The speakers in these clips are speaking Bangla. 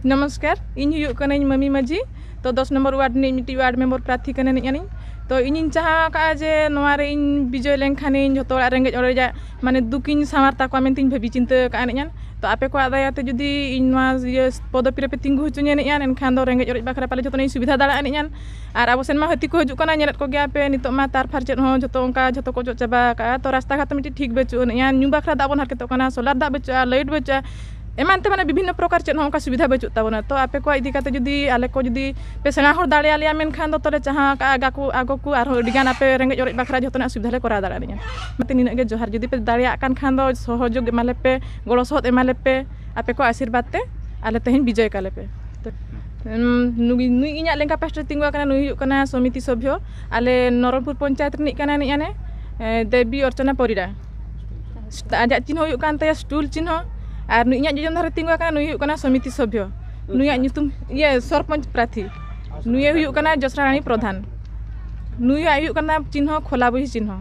Namaskar, ini yuk kena ini mami maji, Toto dos nomor ward ni miti ward member prati kena ni yani, to ini cah ka aje nomare ini bijo leng kane ini joto la rengge joro ja, mane dukin samar takwa menting babi cinta ka ane yan, to ape ko ada yate judi ini mas yo podo pire peting gu hutunya ni yan, en kando rengge joro bakara pala joto ni subi tada la ane yan, ara bosen ma hati ko hujuk kona nyerat ko gape ni to ma tar parcet ho joto ongka joto ko joto caba ka, to rasta kata miti tik becu ane yan, nyumbak rada pun harket to kona solat da becu a, leid এমান তেমানে বিভিন্ন প্রকার চেদ অঙ্কা সুবিধা বাচু তাবনা তো আপে কো ইদি কাতে যদি আলে কো যদি পে সেনা হর দাঁড়ে আলিয়া মেনখান দো তলে চাহা আগাকু আগকু আর ডিগান আপে রেঙ্গে জরে বাখরা যতনা সুবিধা লে করা দাঁড়ানিয়া মতে নিনা গে জোহার যদি পে দাঁড়ে আকান খান দো সহযোগ এমালে পে গড় সহত এমালে পে আপে কো আশীর্বাদ তে আলে তেহিন বিজয় কালে পে নুই নুই ইঞা লেঙ্কা পাস্টার তিঙ্গুয়া কানা নুই কানা সমিতি সভ্য আলে নরমপুর পঞ্চায়েত নি কানা নি আনে দেবী অর্চনা পরিরা আজা চিহ্ন হয়ে কান তায়া স্টুল চিহ্ন और इन इया जोजन धारे तिंगो कना समिति सभ्य नु ये सरपंच प्रार्थी नु ये जसरा रानी प्रधान नु या चिन्ह खोला बही चिन्ह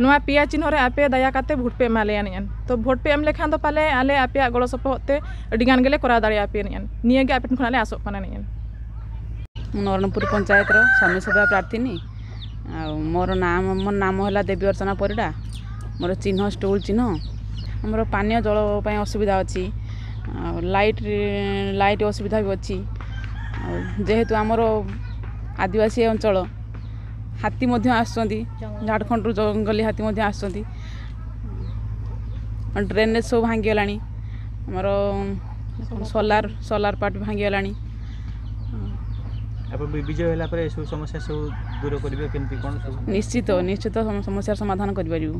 ना पे चिन्ह रे दया भोट पे माले यानियन तो भोट पे एम लेखान तो पाले आले आपे गोल सपते अडिगान गेले करा दाड़ी आपे नियन निये गे आपे पंचायत रो स्वामी सभा प्रार्थी आ मोर नाम मोर नाम है देवी अर्चना परिडा मोर चिन्ह स्टोल चिन्ह ଆମର ପାନୀୟ ଜଳ ପାଇଁ ଅସୁବିଧା ଅଛି ଆଉ ଲାଇଟ୍ ଲାଇଟ୍ ଅସୁବିଧା ବି ଅଛି ଆଉ ଯେହେତୁ ଆମର ଆଦିବାସୀ ଅଞ୍ଚଳ ହାତୀ ମଧ୍ୟ ଆସୁଛନ୍ତି ଝାଡ଼ଖଣ୍ଡରୁ ଜଙ୍ଗଲୀ ହାତୀ ମଧ୍ୟ ଆସୁଛନ୍ତି ଡ୍ରେନେଜ୍ ସବୁ ଭାଙ୍ଗିଗଲାଣି ଆମର ସୋଲାର ସୋଲାର ପାର୍ଟ ଭାଙ୍ଗିଗଲାଣି ଆପଣ ବିଜୟ ହେଲା ପରେ ଏସବୁ ସମସ୍ୟା ସବୁ ଦୂର କରିବେ କେମିତି କ'ଣ ନିଶ୍ଚିତ ନିଶ୍ଚିତ ସମସ୍ୟାର ସମାଧାନ କରିପାରିବୁ